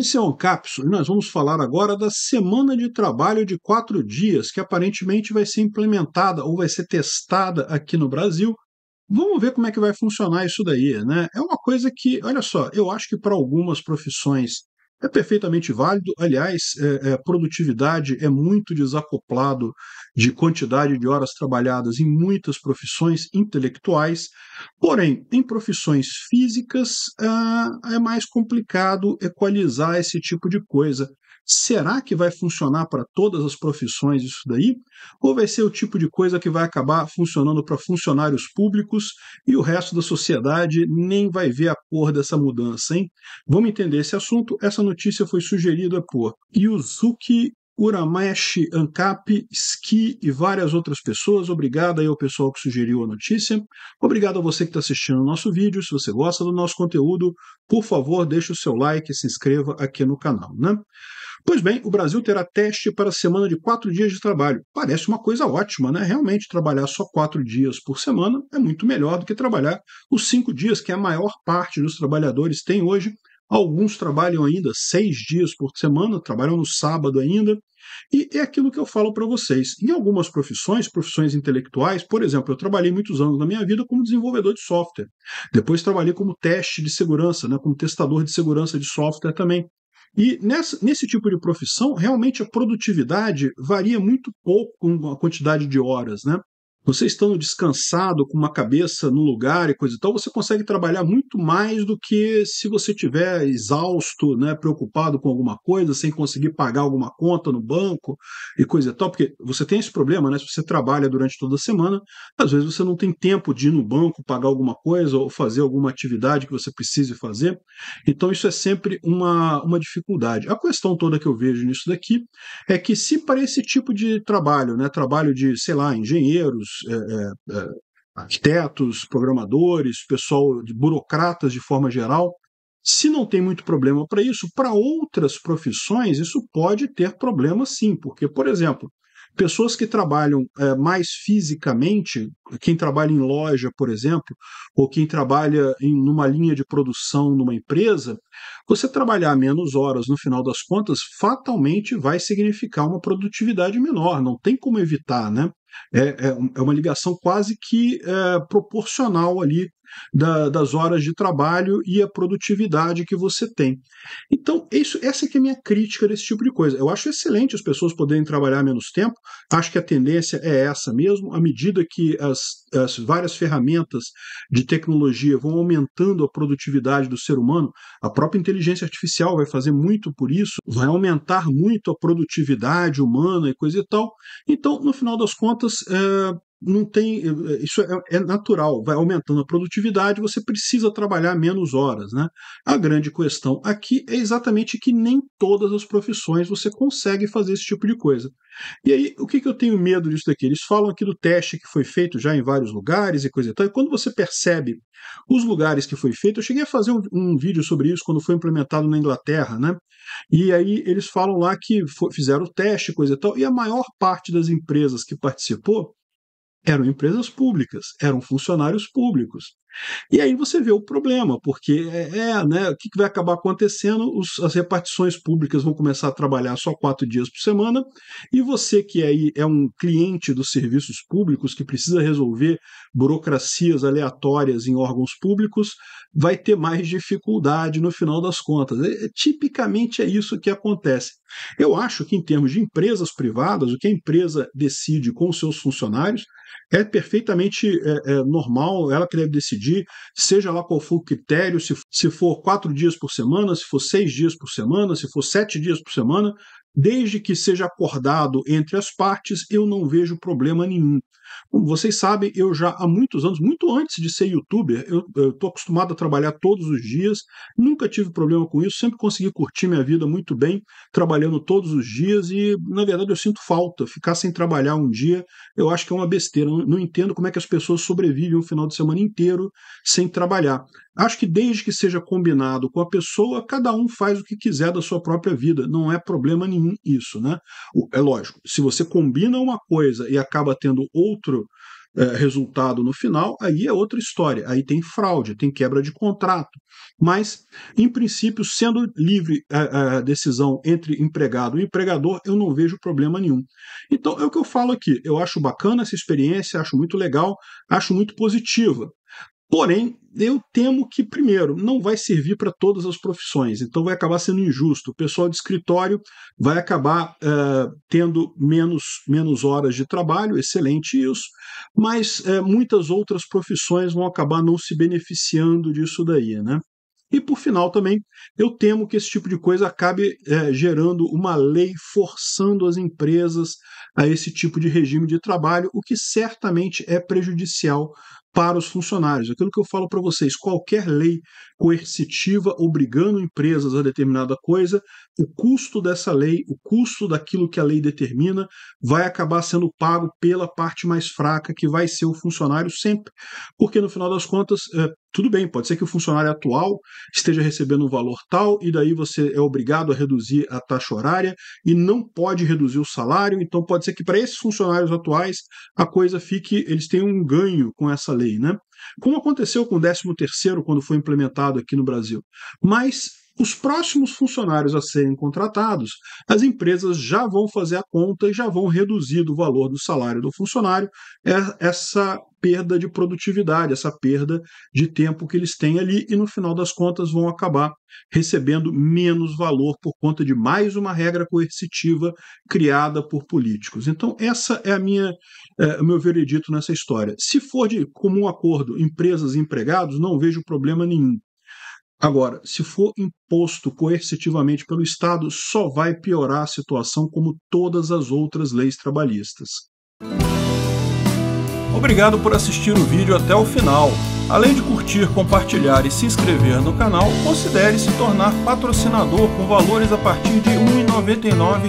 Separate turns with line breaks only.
Esse é um cápsula e nós vamos falar agora da semana de trabalho de quatro dias, que aparentemente vai ser implementada ou vai ser testada aqui no Brasil. Vamos ver como é que vai funcionar isso daí, né? É uma coisa que, olha só, eu acho que para algumas profissões é perfeitamente válido. Aliás, é, é, produtividade é muito desacoplado de quantidade de horas trabalhadas em muitas profissões intelectuais, porém, em profissões físicas ah, é mais complicado equalizar esse tipo de coisa. Será que vai funcionar para todas as profissões isso daí? Ou vai ser o tipo de coisa que vai acabar funcionando para funcionários públicos e o resto da sociedade nem vai ver a cor dessa mudança, hein? Vamos entender esse assunto. Essa notícia foi sugerida por Yuzuki Uramashi Ancap, Ski e várias outras pessoas. Obrigado aí ao pessoal que sugeriu a notícia. Obrigado a você que está assistindo o nosso vídeo. Se você gosta do nosso conteúdo, por favor, deixe o seu like e se inscreva aqui no canal, né? Pois bem, o Brasil terá teste para a semana de quatro dias de trabalho. Parece uma coisa ótima, né? Realmente, trabalhar só quatro dias por semana é muito melhor do que trabalhar os cinco dias que a maior parte dos trabalhadores tem hoje. Alguns trabalham ainda seis dias por semana, trabalham no sábado ainda. E é aquilo que eu falo para vocês. Em algumas profissões, profissões intelectuais, por exemplo, eu trabalhei muitos anos na minha vida como desenvolvedor de software. Depois trabalhei como teste de segurança, né, como testador de segurança de software também. E nessa, nesse tipo de profissão, realmente a produtividade varia muito pouco com a quantidade de horas, né? Você estando descansado, com uma cabeça no lugar e coisa e tal, você consegue trabalhar muito mais do que se você tiver exausto, né, preocupado com alguma coisa, sem conseguir pagar alguma conta no banco e coisa e tal, porque você tem esse problema, né? Se você trabalha durante toda a semana, às vezes você não tem tempo de ir no banco pagar alguma coisa ou fazer alguma atividade que você precise fazer. Então isso é sempre uma, uma dificuldade. A questão toda que eu vejo nisso daqui é que se para esse tipo de trabalho, né, trabalho de, sei lá, engenheiros é, é, é, arquitetos, programadores, pessoal de burocratas de forma geral, se não tem muito problema para isso, para outras profissões isso pode ter problema sim, porque, por exemplo, pessoas que trabalham é, mais fisicamente, quem trabalha em loja, por exemplo, ou quem trabalha em uma linha de produção numa empresa, você trabalhar menos horas no final das contas fatalmente vai significar uma produtividade menor, não tem como evitar, né? É, é, é, uma ligação quase que é, proporcional ali da, das horas de trabalho e a produtividade que você tem. Então, isso, essa que é a minha crítica desse tipo de coisa. Eu acho excelente as pessoas poderem trabalhar menos tempo, acho que a tendência é essa mesmo, à medida que as, as várias ferramentas de tecnologia vão aumentando a produtividade do ser humano, a própria inteligência artificial vai fazer muito por isso, vai aumentar muito a produtividade humana e coisa e tal. Então, no final das contas, é, não tem. Eh, isso é, é, natural, vai aumentando a produtividade, você precisa trabalhar menos horas. Né? A grande questão aqui é exatamente que nem todas as profissões você consegue fazer esse tipo de coisa. E aí, o que, que eu tenho medo disso daqui? Eles falam aqui do teste que foi feito já em vários lugares e coisa e tal. E quando você percebe os lugares que foi feito, eu cheguei a fazer um, um vídeo sobre isso quando foi implementado na Inglaterra, né? E aí eles falam lá que fizeram o teste, coisa e tal, e a maior parte das empresas que participou eram empresas públicas, eram funcionários públicos. E aí você vê o problema, porque é, é né, o que vai acabar acontecendo? Os, as repartições públicas vão começar a trabalhar só quatro dias por semana, e você que aí é um cliente dos serviços públicos que precisa resolver burocracias aleatórias em órgãos públicos, vai ter mais dificuldade no final das contas. É, é tipicamente é isso que acontece. Eu acho que em termos de empresas privadas, o que a empresa decide com seus funcionários é perfeitamente é, é, normal, ela que deve decidir, seja lá qual for o critério, se, se for quatro dias por semana, se for seis dias por semana, se for sete dias por semana, desde que seja acordado entre as partes, eu não vejo problema nenhum. Como vocês sabem, eu já há muitos anos, muito antes de ser youtuber, eu estou acostumado a trabalhar todos os dias, nunca tive problema com isso, sempre consegui curtir minha vida muito bem, trabalhando todos os dias e, na verdade, eu sinto falta. Ficar sem trabalhar um dia, eu acho que é uma besteira. Não, não entendo como é que as pessoas sobrevivem um final de semana inteiro sem trabalhar. Acho que desde que seja combinado com a pessoa, cada um faz o que quiser da sua própria vida. Não é problema nenhum isso, né? É lógico, se você combina uma coisa e acaba tendo outra outro é, resultado no final, aí é outra história. Aí tem fraude, tem quebra de contrato. Mas, em princípio, sendo livre a, eh, eh, a, decisão entre empregado e empregador, eu não vejo problema nenhum. Então, é o que eu falo aqui. Eu acho bacana essa experiência, acho muito legal, acho muito positiva. Porém, eu temo que, primeiro, não vai servir para todas as profissões, então vai acabar sendo injusto. O pessoal de escritório vai acabar uh, tendo menos, menos horas de trabalho, excelente isso, mas uh, muitas outras profissões vão acabar não se beneficiando disso daí, né? E por final também, eu temo que esse tipo de coisa acabe eh, gerando uma lei forçando as empresas a esse tipo de regime de trabalho, o que certamente é prejudicial para os funcionários. Aquilo que eu falo para vocês, qualquer lei coercitiva obrigando empresas a determinada coisa, o custo dessa lei, o custo daquilo que a lei determina, vai acabar sendo pago pela parte mais fraca, que vai ser o funcionário sempre. Porque no final das contas, é, tudo bem, pode ser que o funcionário atual esteja recebendo um valor tal, e daí você é obrigado a reduzir a taxa horária e não pode reduzir o salário, então pode ser que para esses funcionários atuais a coisa fique, eles tenham um ganho com essa lei lei, né? Como aconteceu com o 13 quando foi implementado aqui no Brasil. Mas os próximos funcionários a serem contratados, as empresas já vão fazer a conta e já vão reduzir do valor do salário do funcionário é, essa perda de produtividade, essa perda de tempo que eles têm ali e no final das contas vão acabar recebendo menos valor por conta de mais uma regra coercitiva criada por políticos. Então essa é a minha é, o meu veredito nessa história. Se for de comum acordo empresas e empregados, não vejo problema nenhum. Agora, se for imposto coercitivamente pelo Estado, só vai piorar a situação como todas as outras leis trabalhistas. Obrigado por assistir o vídeo até o final. Além de curtir, compartilhar e se inscrever no canal, considere se tornar patrocinador com valores a partir de R$ 1,99